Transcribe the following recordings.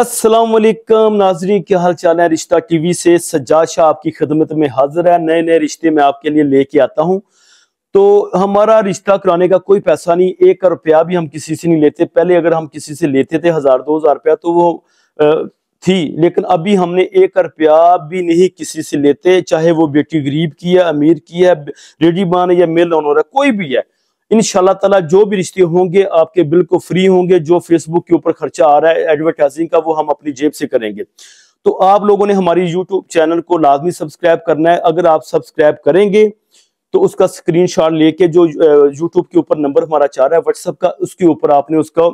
असलम नाजरी क्या हाल चाल है रिश्ता टीवी से सज्जा शाह आपकी खदमत में हाजिर है नए नए रिश्ते मैं आपके लिए लेके आता हूँ तो हमारा रिश्ता कराने का कोई पैसा नहीं एक रुपया भी हम किसी से नहीं लेते पहले अगर हम किसी से लेते थे हजार दो हजार रुपया तो वो थी लेकिन अभी हमने एक रुपया भी नहीं किसी से लेते चाहे वो बेटी गरीब की है अमीर की है रेडी बान या मेल ऑनर है कोई भी है इन तला जो भी रिश्ते होंगे आपके बिल्कुल फ्री होंगे जो फेसबुक के ऊपर खर्चा आ रहा है एडवर्टाइजिंग का वो हम अपनी जेब से करेंगे तो आप लोगों ने हमारी यूट्यूब चैनल को लाजमी सब्सक्राइब करना है अगर आप सब्सक्राइब करेंगे तो उसका स्क्रीन शॉट लेके जो यूट्यूब के ऊपर नंबर हमारा चाह रहा है व्हाट्सअप का उसके ऊपर आपने उसका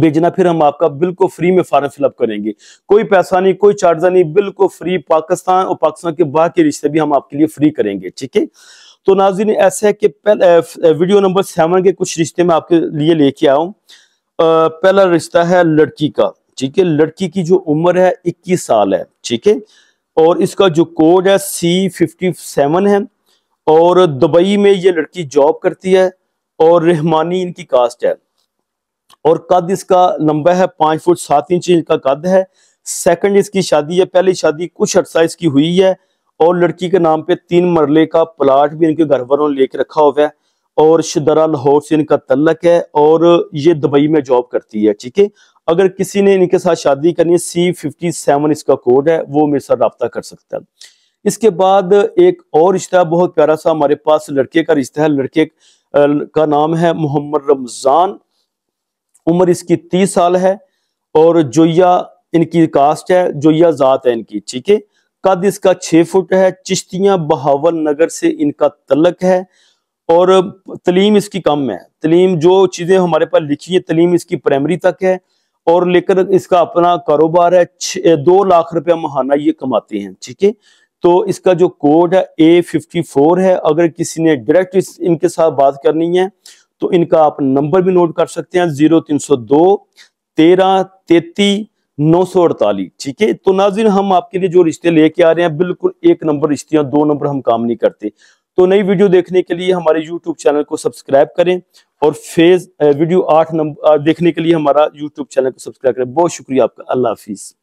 भेजना फिर हम आपका बिल्कुल फ्री में फॉर्म फिलअप करेंगे कोई पैसा नहीं कोई चार्जा नहीं बिल्कुल फ्री पाकिस्तान और पाकिस्तान के बाहर के रिश्ते भी हम आपके लिए फ्री करेंगे ठीक है तो नाजिन ऐसा है कि वीडियो नंबर सेवन के कुछ रिश्ते में आपके लिए लेके हूँ पहला रिश्ता है लड़की का ठीक है लड़की की जो उम्र है इक्कीस साल है ठीक है और इसका जो कोड है सी फिफ्टी सेवन है और दुबई में ये लड़की जॉब करती है और रहमानी इनकी कास्ट है और कद इसका लंबा है पांच फुट सात इंच इनका कद है सेकंड इसकी शादी है पहली शादी कुछ अर्सा इसकी हुई है और लड़की के नाम पे तीन मरले का प्लाट भी इनके घर वालों ने लेके रखा हुआ है और शदरा लाहौर से इनका तल्लक है और ये दुबई में जॉब करती है ठीक है अगर किसी ने इनके साथ शादी करनी है सी फिफ्टी सेवन इसका कोड है वो मेरे साथ रबता कर सकता है इसके बाद एक और रिश्ता बहुत प्यारा सा हमारे पास लड़के का रिश्ता है लड़के का नाम है मोहम्मद रमजान उम्र इसकी तीस साल है और जोया इनकी कास्ट है जोया ज़ात है इनकी ठीक है कद इसका छः फुट है चिश्तियाँ बहावल नगर से इनका तलक है और तलीम इसकी कम है तलीम जो चीज़ें हमारे पास लिखी है तलीम इसकी प्राइमरी तक है और लेकर इसका अपना कारोबार है दो लाख रुपया महाना ये कमाते हैं ठीक है तो इसका जो कोड है ए फिफ्टी फोर है अगर किसी ने डायरेक्ट इनके साथ बात करनी है तो इनका आप नंबर भी नोट कर सकते हैं जीरो तीन सौ दो तेरह तेती नौ सौ अड़तालीस ठीक है तो नाजिन हम आपके लिए जो रिश्ते लेके आ रहे हैं बिल्कुल एक नंबर रिश्ते दो नंबर हम काम नहीं करते तो नई वीडियो देखने के लिए हमारे यूट्यूब चैनल को सब्सक्राइब करें और फेज वीडियो आठ नंबर देखने के लिए हमारा यूट्यूब चैनल को सब्सक्राइब करें बहुत शुक्रिया आपका अल्लाह हाफिज़